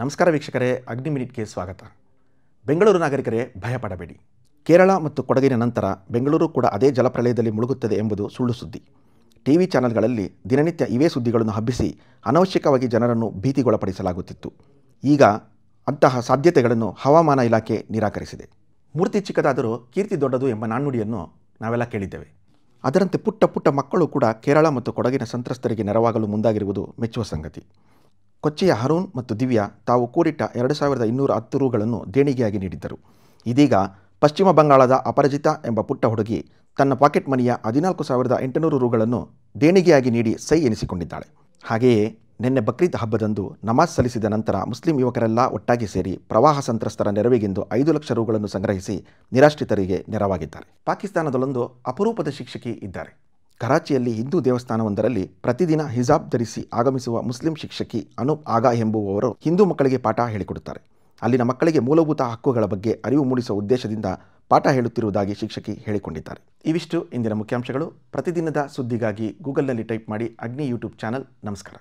ನಮಸ್ಕಾರ ವೀಕ್ಷಕರೇ ಅಗ್ನಿ ಮಿನಿಟ್ಗೆ ಸ್ವಾಗತ ಬೆಂಗಳೂರು ನಾಗರಿಕರೇ ಭಯಪಡಬೇಡಿ ಕೇರಳ ಮತ್ತು ಕೊಡಗಿನ ನಂತರ ಬೆಂಗಳೂರು ಕೂಡ ಅದೇ ಜಲಪ್ರಲಯದಲ್ಲಿ ಮುಳುಗುತ್ತದೆ ಎಂಬುದು ಸುಳ್ಳು ಸುದ್ದಿ ಟಿ ವಿ ಚಾನೆಲ್ಗಳಲ್ಲಿ ದಿನನಿತ್ಯ ಇವೇ ಸುದ್ದಿಗಳನ್ನು ಹಬ್ಬಿಸಿ ಅನವಶ್ಯಕವಾಗಿ ಜನರನ್ನು ಭೀತಿಗೊಳಪಡಿಸಲಾಗುತ್ತಿತ್ತು ಈಗ ಅಂತಹ ಸಾಧ್ಯತೆಗಳನ್ನು ಹವಾಮಾನ ಇಲಾಖೆ ನಿರಾಕರಿಸಿದೆ ಮೂರ್ತಿ ಚಿಕ್ಕದಾದರೂ ಕೀರ್ತಿ ದೊಡ್ಡದು ಎಂಬ ನಾಣ್ಣುಡಿಯನ್ನು ನಾವೆಲ್ಲ ಕೇಳಿದ್ದೇವೆ ಅದರಂತೆ ಪುಟ್ಟ ಪುಟ್ಟ ಮಕ್ಕಳು ಕೂಡ ಕೇರಳ ಮತ್ತು ಕೊಡಗಿನ ಸಂತ್ರಸ್ತರಿಗೆ ನೆರವಾಗಲು ಮುಂದಾಗಿರುವುದು ಮೆಚ್ಚುವ ಸಂಗತಿ ಕೊಚ್ಚಿಯ ಹರೂನ್ ಮತ್ತು ದಿವ್ಯಾ ತಾವು ಕೂಡಿಟ್ಟ ಎರಡು ಸಾವಿರದ ಇನ್ನೂರ ಹತ್ತು ರೂಗಳನ್ನು ದೇಣಿಗೆಯಾಗಿ ನೀಡಿದ್ದರು ಇದೀಗ ಪಶ್ಚಿಮ ಬಂಗಾಳದ ಅಪರಜಿತ ಎಂಬ ಪುಟ್ಟ ಹುಡುಗಿ ತನ್ನ ಪಾಕೆಟ್ ಮನಿಯ ಹದಿನಾಲ್ಕು ಸಾವಿರದ ಎಂಟುನೂರು ರೂಗಳನ್ನು ದೇಣಿಗೆಯಾಗಿ ನೀಡಿ ಸೈ ಎನಿಸಿಕೊಂಡಿದ್ದಾಳೆ ಹಾಗೆಯೇ ನಿನ್ನೆ ಬಕ್ರೀದ್ ಹಬ್ಬದಂದು ನಮಾಜ್ ಸಲ್ಲಿಸಿದ ನಂತರ ಮುಸ್ಲಿಂ ಯುವಕರೆಲ್ಲ ಒಟ್ಟಾಗಿ ಸೇರಿ ಪ್ರವಾಹ ಸಂತ್ರಸ್ತರ ನೆರವಿಗೆಂದು ಐದು ಲಕ್ಷ ರೂಗಳನ್ನು ಸಂಗ್ರಹಿಸಿ ನಿರಾಶ್ರಿತರಿಗೆ ನೆರವಾಗಿದ್ದಾರೆ ಪಾಕಿಸ್ತಾನದಲ್ಲೊಂದು ಅಪರೂಪದ ಶಿಕ್ಷಕಿ ಇದ್ದಾರೆ ಕರಾಚಿಯಲ್ಲಿ ಹಿಂದೂ ದೇವಸ್ಥಾನವೊಂದರಲ್ಲಿ ಪ್ರತಿದಿನ ಹಿಜಾಬ್ ಧರಿಸಿ ಆಗಮಿಸುವ ಮುಸ್ಲಿಂ ಶಿಕ್ಷಕಿ ಅನೂಪ್ ಆಗಾ ಎಂಬುವವರು ಹಿಂದೂ ಮಕ್ಕಳಿಗೆ ಪಾಠ ಹೇಳಿಕೊಡುತ್ತಾರೆ ಅಲ್ಲಿನ ಮಕ್ಕಳಿಗೆ ಮೂಲಭೂತ ಹಕ್ಕುಗಳ ಬಗ್ಗೆ ಅರಿವು ಮೂಡಿಸುವ ಉದ್ದೇಶದಿಂದ ಪಾಠ ಹೇಳುತ್ತಿರುವುದಾಗಿ ಶಿಕ್ಷಕಿ ಹೇಳಿಕೊಂಡಿದ್ದಾರೆ ಇವಿಷ್ಟು ಇಂದಿನ ಮುಖ್ಯಾಂಶಗಳು ಪ್ರತಿದಿನದ ಸುದ್ದಿಗಾಗಿ ಗೂಗಲ್ನಲ್ಲಿ ಟೈಪ್ ಮಾಡಿ ಅಗ್ನಿ ಯೂಟ್ಯೂಬ್ ಚಾನಲ್ ನಮಸ್ಕಾರ